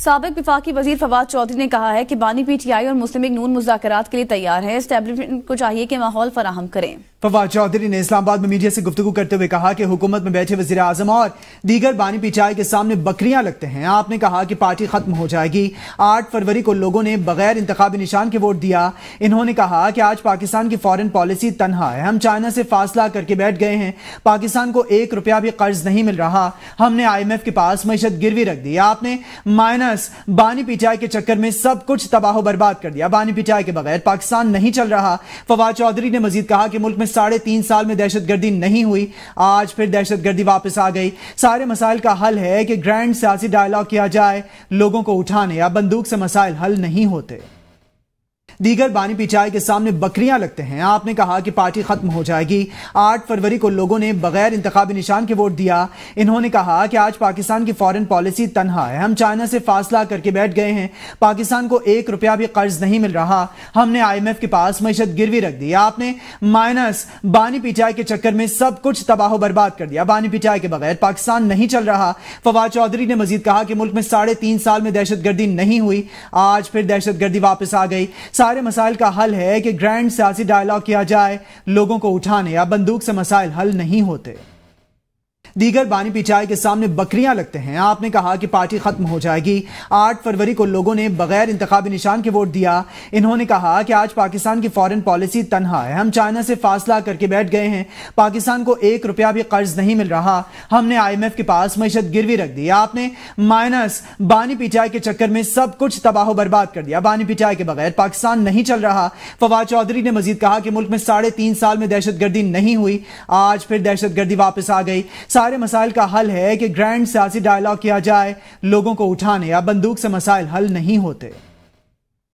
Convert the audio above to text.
सबक विफाकी वजीर फवाद चौधरी ने कहा है कि बानी पीटीआई और मुस्लिम नून मुजाकर के लिए तैयार है इस्टेब्लिशमेंट को चाहिए कि माहौल फराहम करें फवाद चौधरी ने इस्लामाबाद में मीडिया से गुफ्तु करते हुए कहा कि हुकूमत में बैठे वजी अजम और दीगर बानी पिचाई के सामने बकरियां लगते हैं आपने कहा कि पार्टी खत्म हो जाएगी आठ फरवरी को लोगों ने बगैर इंतबी निशान के वोट दिया इन्होंने कहा कि आज पाकिस्तान की फॉरन पॉलिसी तनहा है हम चाइना से फासला करके बैठ गए हैं पाकिस्तान को एक रुपया भी कर्ज नहीं मिल रहा हमने आई एम एफ के पास मीशत गिरवी रख दी आपने माइनस बानी पिचाई के चक्कर में सब कुछ तबाह बर्बाद कर दिया बानी पिचाई के बगैर पाकिस्तान नहीं चल रहा फवाद चौधरी ने मजीद कहा कि मुल्क में साढ़े तीन साल में दहशतगर्दी नहीं हुई आज फिर दहशतगर्दी वापस आ गई सारे मसाइल का हल है कि ग्रैंड सियासी डायलॉग किया जाए लोगों को उठाने या बंदूक से मसाइल हल नहीं होते दीगर बानी पिचाई के सामने बकरियां लगते हैं आपने कहा कि पार्टी खत्म हो जाएगी आठ फरवरी को लोगों ने बगैर इंतबी निशान के वोट दिया इन्होंने कहा कि आज पाकिस्तान की फॉरन पॉलिसी तनहा है हम चाइना से फासला करके बैठ गए हैं पाकिस्तान को एक रुपया भी कर्ज नहीं मिल रहा हमने आई के पास मीशत गिरवी रख दी आपने माइनस बानी पिचाई के चक्कर में सब कुछ तबाह बर्बाद कर दिया बानी पिचाई के बगैर पाकिस्तान नहीं चल रहा फवाद चौधरी ने मजीद कहा कि मुल्क में साढ़े तीन साल में दहशतगर्दी नहीं हुई आज फिर दहशतगर्दी वापस आ गई सारे मसाइल का हल है कि ग्रैंड सियासी डायलॉग किया जाए लोगों को उठाने या बंदूक से मसाइल हल नहीं होते दीगर बानी पिचाई के सामने बकरियां लगते हैं आपने कहा कि पार्टी खत्म हो जाएगी आठ फरवरी को लोगों ने बगैर इंतबी निशान के वोट दिया इन्होंने कहा कि आज पाकिस्तान की फॉरेन पॉलिसी तनहा है हम चाइना से फासला करके बैठ गए हैं पाकिस्तान को एक रुपया भी कर्ज नहीं मिल रहा हमने आईएमएफ के पास मीशत गिरवी रख दी आपने माइनस बानी पिचाई के चक्कर में सब कुछ तबाह बर्बाद कर दिया बानी पिचाई के बगैर पाकिस्तान नहीं चल रहा फवाद चौधरी ने मजीद कहा कि मुल्क में साढ़े साल में दहशतगर्दी नहीं हुई आज फिर दहशतगर्दी वापस आ गई सारे मसाइल का हल है कि ग्रैंड सियासी डायलॉग किया जाए लोगों को उठाने या बंदूक से मसाइल हल नहीं होते